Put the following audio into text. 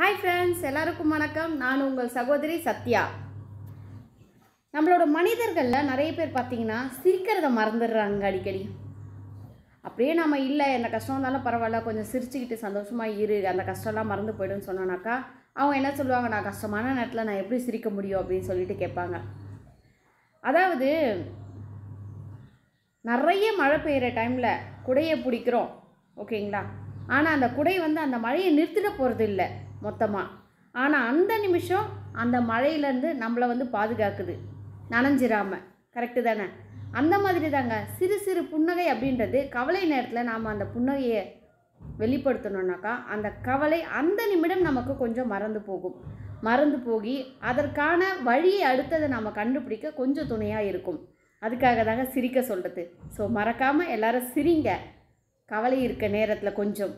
hi friends எல்லாருக்கும் வணக்கம் நான் உங்கள் சகோதரி சத்யா நம்மளோட மனிதர்களில் நிறைய பேர் பார்த்திங்கன்னா சிரிக்கிறத மறந்துடுறாங்க அடிக்கடி அப்படியே நம்ம இல்லை என்ன கஷ்டம் இருந்தாலும் பரவாயில்ல கொஞ்சம் சிரிச்சுக்கிட்டு சந்தோஷமாக இரு அந்த கஷ்டம்லாம் மறந்து போய்டுன்னு சொன்னோன்னாக்கா அவங்க என்ன சொல்லுவாங்க நான் கஷ்டமான நேரத்தில் நான் எப்படி சிரிக்க முடியும் அப்படின்னு சொல்லிட்டு கேட்பாங்க அதாவது நிறைய மழை பெய்கிற டைமில் குடையை பிடிக்கிறோம் ஓகேங்களா ஆனால் அந்த குடை வந்து அந்த மழையை நிறுத்திட போகிறது இல்லை மொத்தமாக ஆனால் அந்த நிமிஷம் அந்த மழையிலேருந்து நம்மளை வந்து பாதுகாக்குது நனைஞ்சிராம கரெக்டு தானே அந்த மாதிரி தாங்க சிறு சிறு புன்னகை அப்படின்றது கவலை நேரத்தில் நாம் அந்த புன்னகையை வெளிப்படுத்தணுன்னாக்கா அந்த கவலை அந்த நிமிடம் நமக்கு கொஞ்சம் மறந்து போகும் மறந்து போகி அதற்கான வழியை அடுத்ததை நாம் கண்டுபிடிக்க கொஞ்சம் துணையாக இருக்கும் அதுக்காக தாங்க சிரிக்க சொல்கிறது ஸோ மறக்காமல் எல்லோரும் சிரிங்க கவலை இருக்க நேரத்தில் கொஞ்சம்